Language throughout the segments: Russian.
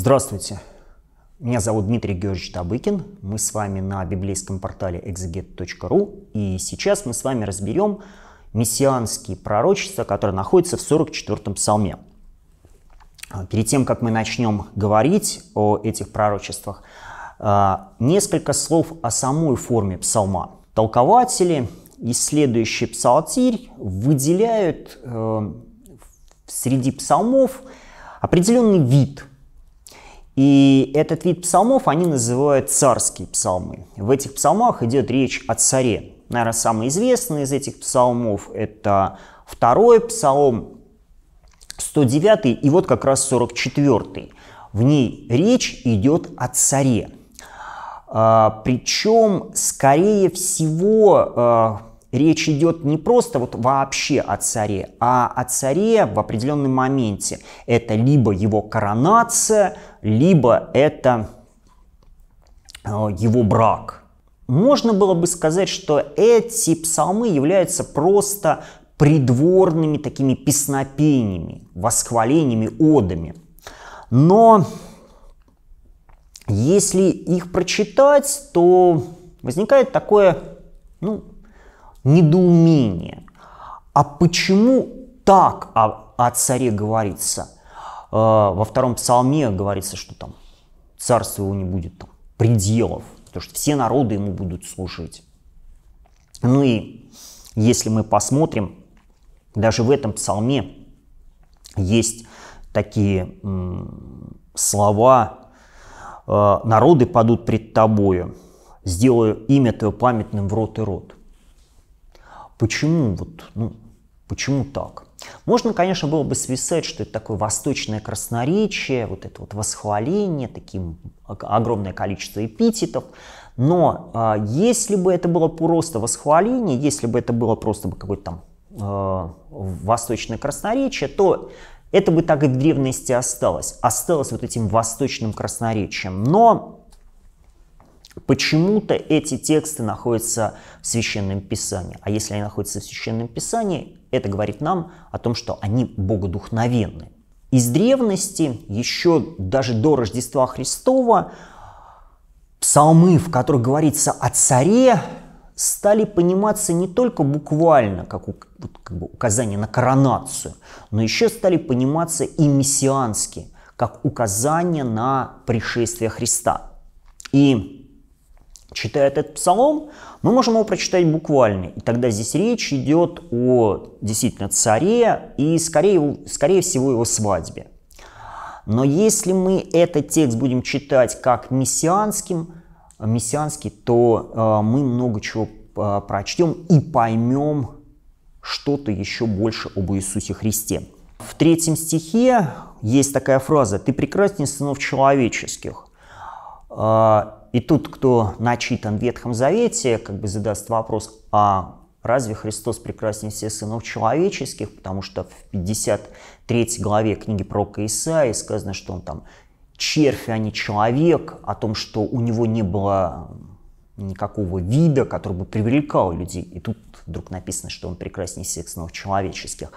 Здравствуйте, меня зовут Дмитрий Георгиевич Табыкин, мы с вами на библейском портале exeget.ru, и сейчас мы с вами разберем мессианские пророчества, которые находятся в 44-м псалме. А, перед тем, как мы начнем говорить о этих пророчествах, а, несколько слов о самой форме псалма. Толкователи, исследующие псалтирь, выделяют э, среди псалмов определенный вид – и этот вид псалмов они называют царские псалмы. В этих псалмах идет речь о царе. Наверное, самый известный из этих псалмов – это второй псалм, 109 и вот как раз 44. В ней речь идет о царе. А, причем, скорее всего, а, речь идет не просто вот вообще о царе, а о царе в определенном моменте. Это либо его коронация, либо это э, его брак. Можно было бы сказать, что эти псалмы являются просто придворными такими песнопениями, восхвалениями, одами. Но если их прочитать, то возникает такое ну, недоумение. А почему так о, о царе говорится? Э, во втором псалме говорится, что там царство его не будет там, пределов, потому что все народы ему будут служить. Ну и если мы посмотрим, даже в этом псалме есть такие слова «Э, «Народы падут пред тобою, сделаю имя твое памятным в рот и рот». Почему вот, ну, почему так? Можно, конечно, было бы свисать, что это такое восточное красноречие, вот это вот восхваление, таким огромное количество эпитетов. Но э, если бы это было просто восхваление, если бы это было просто бы какое-то там э, восточное красноречие, то это бы так и в древности осталось. Осталось вот этим восточным красноречием. Но Почему-то эти тексты находятся в Священном Писании. А если они находятся в Священном Писании, это говорит нам о том, что они богодухновенны. Из древности, еще даже до Рождества Христова, псалмы, в которых говорится о царе, стали пониматься не только буквально, как, у, вот, как бы указание на коронацию, но еще стали пониматься и мессиански, как указание на пришествие Христа. И Читая этот псалом, мы можем его прочитать буквально. И тогда здесь речь идет о действительно царе и, скорее, скорее всего, его свадьбе. Но если мы этот текст будем читать как мессианским, э, мессианский, то э, мы много чего э, прочтем и поймем что-то еще больше об Иисусе Христе. В третьем стихе есть такая фраза «Ты прекрасней сынов человеческих». Э, и тут, кто начитан в Ветхом Завете, как бы задаст вопрос, а разве Христос прекраснее всех сынов человеческих? Потому что в 53 главе книги пророка Исаии сказано, что он там червь, а не человек, о том, что у него не было никакого вида, который бы привлекал людей. И тут вдруг написано, что он прекраснее всех сынов человеческих.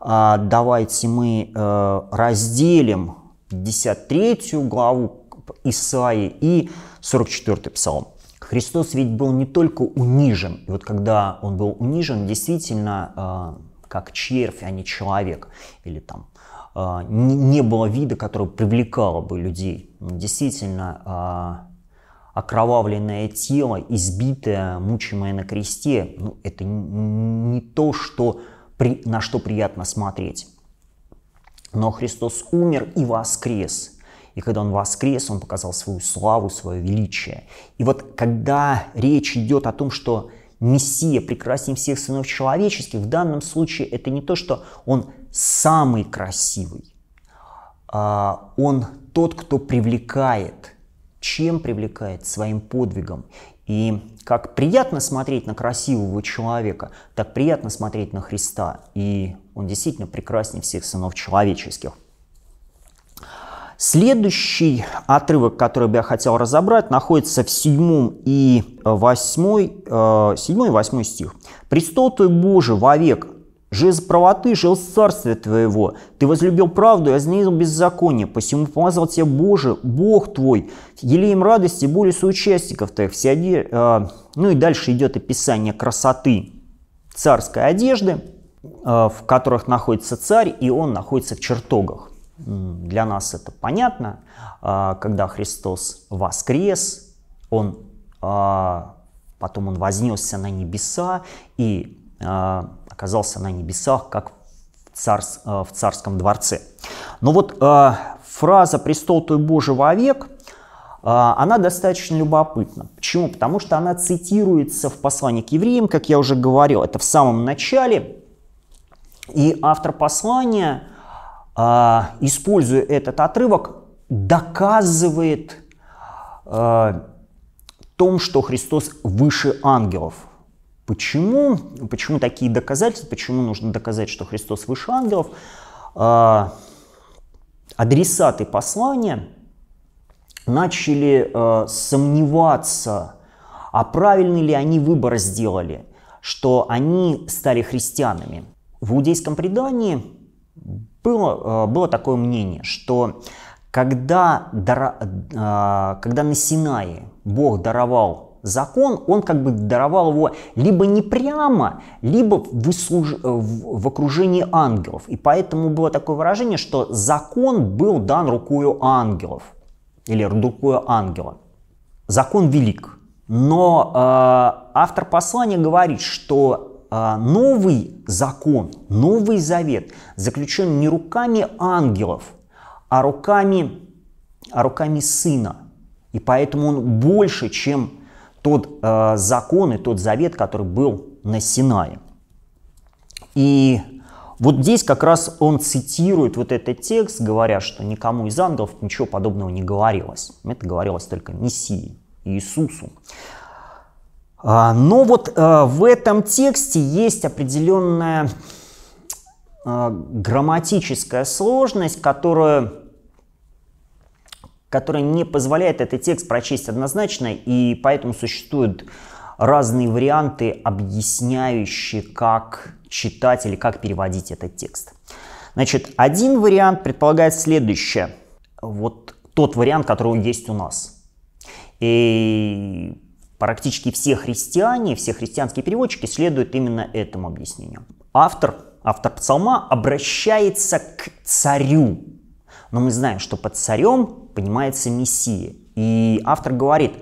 А давайте мы э, разделим 53 главу Исаии и 44 псалом. Христос ведь был не только унижен, и вот когда он был унижен, действительно, а, как червь, а не человек, или там а, не, было вида, который привлекало бы людей. Действительно, а, окровавленное тело, избитое, мучимое на кресте, ну, это не то, что на что приятно смотреть. Но Христос умер и воскрес, и когда он воскрес, он показал свою славу, свое величие. И вот когда речь идет о том, что Мессия прекраснее всех сынов человеческих, в данном случае это не то, что он самый красивый, а он тот, кто привлекает. Чем привлекает? Своим подвигом. И как приятно смотреть на красивого человека, так приятно смотреть на Христа. И он действительно прекраснее всех сынов человеческих. Следующий отрывок, который бы я хотел разобрать, находится в 7 и 8, 7 э, и 8 стих. «Престол твой Божий вовек, же правоты жил царствие твоего. Ты возлюбил правду и озненил беззаконие, посему помазал тебя Боже, Бог твой, елеем радости более соучастников твоих». Все оде... Э, ну и дальше идет описание красоты царской одежды, э, в которых находится царь, и он находится в чертогах. Для нас это понятно, а, когда Христос воскрес, Он а, потом Он вознесся на небеса и а, оказался на небесах, как в, в царском дворце. Но ну вот фраза «престол Божий Божьего век» она достаточно любопытна. Почему? Потому что она цитируется в послании к евреям, как я уже говорил, это в самом начале. И автор послания а, используя этот отрывок, доказывает а, том, что Христос выше ангелов. Почему? Почему такие доказательства? Почему нужно доказать, что Христос выше ангелов? А, адресаты послания начали сомневаться, а правильный ли они выбор сделали, что они стали христианами. В иудейском предании было, э, было такое мнение, что когда, э, когда на Синае Бог даровал закон, он как бы даровал его либо не прямо, либо в, служ... Э, в окружении ангелов. И поэтому было такое выражение, что закон был дан рукою ангелов или рукою ангела. Закон велик. Но э, автор послания говорит, что а, новый закон, новый завет заключен не руками ангелов, а руками, а руками сына. И поэтому он больше, чем тот э, закон и тот завет, который был на Синае. И вот здесь как раз он цитирует вот этот текст, говоря, что никому из ангелов ничего подобного не говорилось. Это говорилось только Мессии, Иисусу. А, но вот э, в этом тексте есть определенная а, грамматическая сложность, которая, которая не позволяет этот текст прочесть однозначно, и поэтому существуют разные варианты, объясняющие, как читать или как переводить этот текст. Значит, один вариант предполагает следующее. Вот тот вариант, который есть у нас. И Практически все христиане, все христианские переводчики следуют именно этому объяснению. Автор, автор псалма обращается к царю. Но мы знаем, что под царем понимается Мессия. И автор говорит,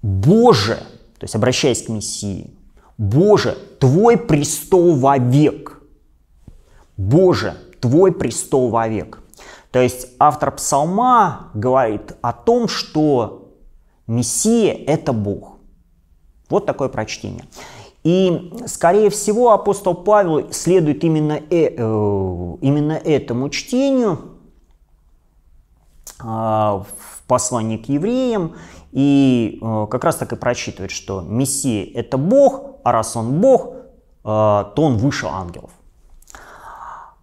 Боже, то есть обращаясь к Мессии, Боже, Твой престол вовек. Боже, Твой престол вовек. То есть автор псалма говорит о том, что Мессия – это Бог. Вот такое прочтение. И, скорее всего, апостол Павел следует именно, э, э именно этому чтению э, в послании к евреям. И э, как раз так и прочитывает, что Мессия – это Бог, а раз он Бог, э, то он выше ангелов.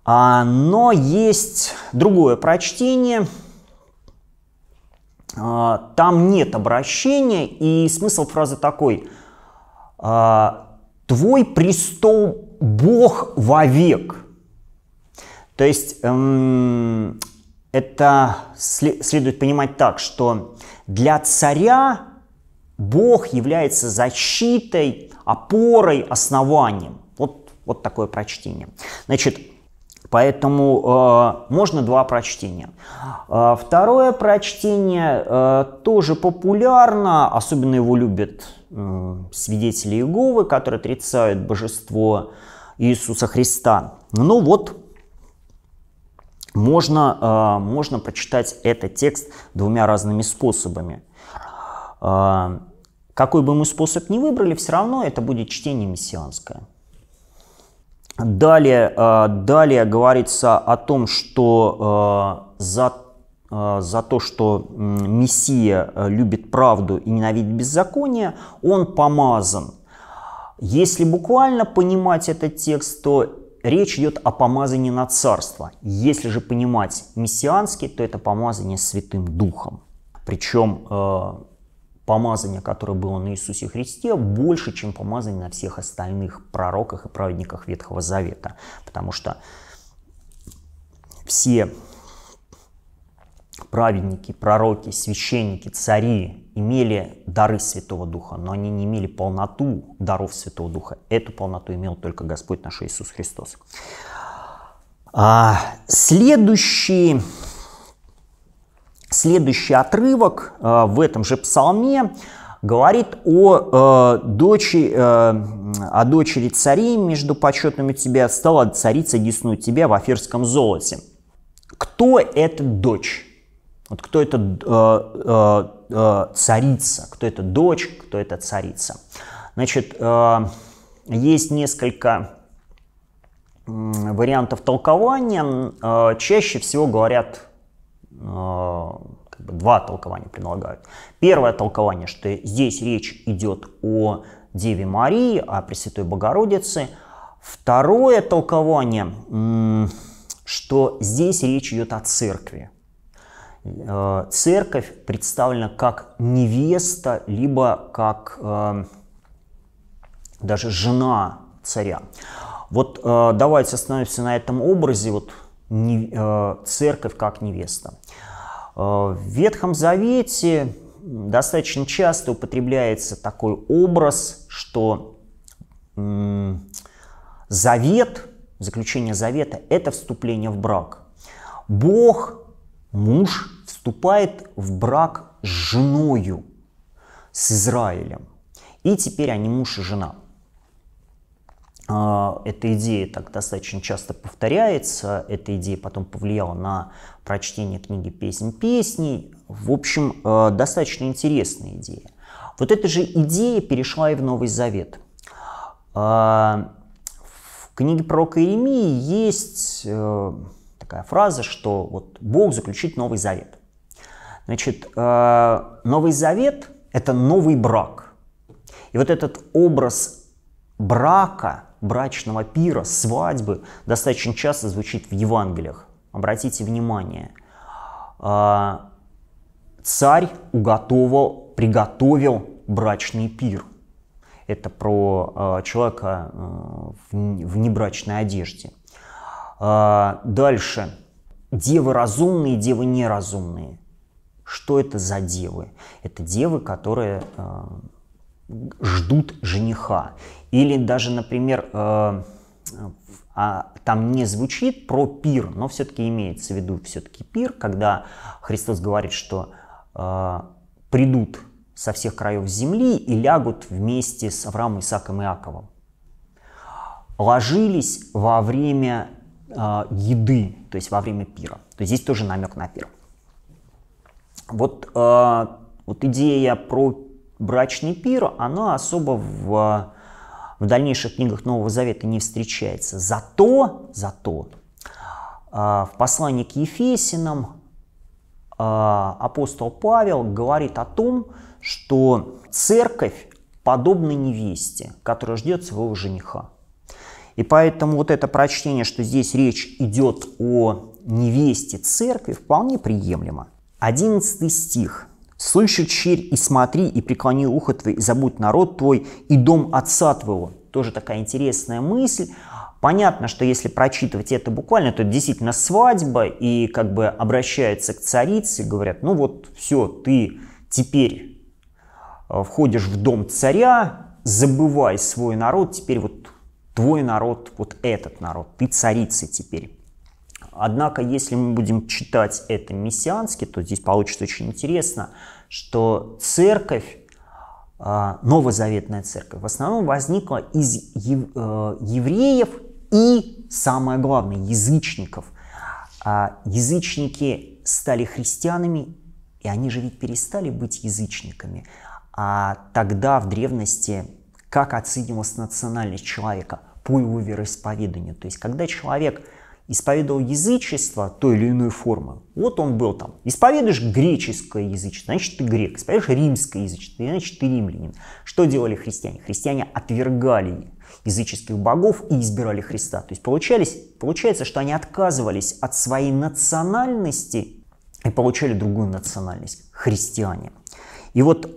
А, но есть другое прочтение – а, там нет обращения, и смысл фразы такой. А, «Твой престол Бог вовек». То есть эм, это следует понимать так, что для царя Бог является защитой, опорой, основанием. Вот, вот такое прочтение. Значит, Поэтому э, можно два прочтения. Э, второе прочтение э, тоже популярно, особенно его любят э, свидетели Иеговы, которые отрицают божество Иисуса Христа. Ну вот, можно, э, можно прочитать этот текст двумя разными способами. Э, какой бы мы способ ни выбрали, все равно это будет чтение мессианское. Далее, э, далее говорится о том, что э, за, э, за то, что Мессия любит правду и ненавидит беззаконие, он помазан. Если буквально понимать этот текст, то речь идет о помазании на царство. Если же понимать мессианский, то это помазание Святым Духом. Причем помазание, которое было на Иисусе Христе, больше, чем помазание на всех остальных пророках и праведниках Ветхого Завета. Потому что все праведники, пророки, священники, цари имели дары Святого Духа, но они не имели полноту даров Святого Духа. Эту полноту имел только Господь наш Иисус Христос. А следующий Следующий отрывок э, в этом же псалме говорит о, э, дочери, э, о дочери царей между почетными тебя, стала царица десну тебя в аферском золоте. Кто эта дочь? Вот кто это э, э, э, царица? Кто это дочь? Кто это царица? Значит, э, есть несколько вариантов толкования. Э, чаще всего говорят Э, как бы два толкования предлагают. Первое толкование, что здесь речь идет о Деве Марии, о Пресвятой Богородице. Второе толкование, что здесь речь идет о церкви. Э, церковь представлена как невеста, либо как э, даже жена царя. Вот давайте остановимся на этом образе, вот церковь как невеста. Э, в Ветхом Завете достаточно часто употребляется такой образ, что завет, заключение завета – это вступление в брак. Бог, муж, вступает в брак с женою, с Израилем. И теперь они муж и жена. А, эта идея так достаточно часто повторяется, эта идея потом повлияла на прочтение книги песен песней». В общем, э, достаточно интересная идея. Вот эта же идея перешла и в Новый Завет. А, в книге пророка Иеремии есть э, такая фраза, что вот Бог заключит Новый Завет. Значит, э, Новый Завет – это новый брак. И вот этот образ брака – брачного пира, свадьбы достаточно часто звучит в Евангелиях. Обратите внимание. А, царь уготовил, приготовил брачный пир. Это про а, человека а, в небрачной одежде. Дальше. Девы разумные, девы неразумные. Что это за девы? Это девы, которые ждут жениха. Или даже, например, э, а там не звучит про пир, но все-таки имеется в виду все-таки пир, когда Христос говорит, что э, придут со всех краев земли и лягут вместе с Авраамом, Исаком и Иаковом. Ложились во время э, еды, то есть во время пира. То есть здесь тоже намек на пир. Вот, э, вот идея про брачный пир, оно особо в, в дальнейших книгах Нового Завета не встречается. Зато, зато а, в послании к Ефесинам а, апостол Павел говорит о том, что церковь подобна невесте, которая ждет своего жениха. И поэтому вот это прочтение, что здесь речь идет о невесте церкви, вполне приемлемо. 11 стих – «Слышит черь и смотри, и преклони ухо твой, и забудь народ твой, и дом отца твоего». Тоже такая интересная мысль. Понятно, что если прочитывать это буквально, то это действительно свадьба, и как бы обращается к царице, говорят, ну вот все, ты теперь э, входишь в дом царя, забывай свой народ, теперь вот твой народ, вот этот народ, ты царица теперь. Однако, если мы будем читать это мессиански, то здесь получится очень интересно, что церковь, а, новозаветная церковь, в основном возникла из э, евреев и, самое главное, язычников. А язычники стали христианами, и они же ведь перестали быть язычниками. А тогда, в древности, как оценивалась национальность человека? По его вероисповеданию. То есть, когда человек исповедовал язычество той или иной формы, вот он был там. Исповедуешь греческое язычество, значит ты грек. Исповедуешь римское язычество, значит ты римлянин. Что делали христиане? Христиане отвергали языческих богов и избирали Христа. То есть получались, получается, что они отказывались от своей национальности и получали другую национальность – христиане. И вот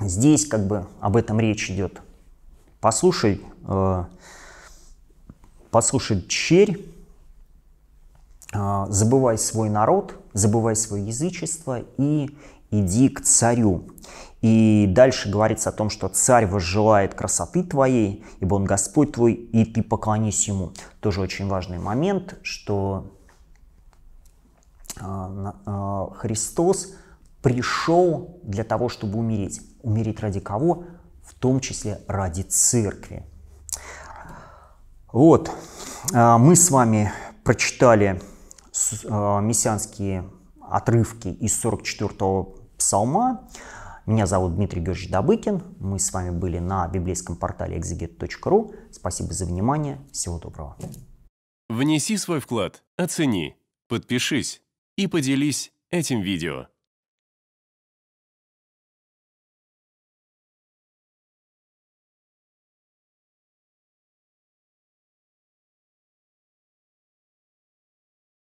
здесь как бы об этом речь идет. Послушай, э, послушай черь, а, забывай свой народ, забывай свое язычество и иди к царю. И дальше говорится о том, что царь возжелает красоты твоей, ибо он Господь твой, и ты поклонись ему. Тоже очень важный момент, что а, а, Христос пришел для того, чтобы умереть. Умереть ради кого? В том числе ради церкви. Вот, а, мы с вами прочитали а, мессианские отрывки из 44-го псалма. Меня зовут Дмитрий Георгиевич Добыкин. Мы с вами были на библейском портале exeget.ru. Спасибо за внимание. Всего доброго. Внеси свой вклад, оцени, подпишись и поделись этим видео.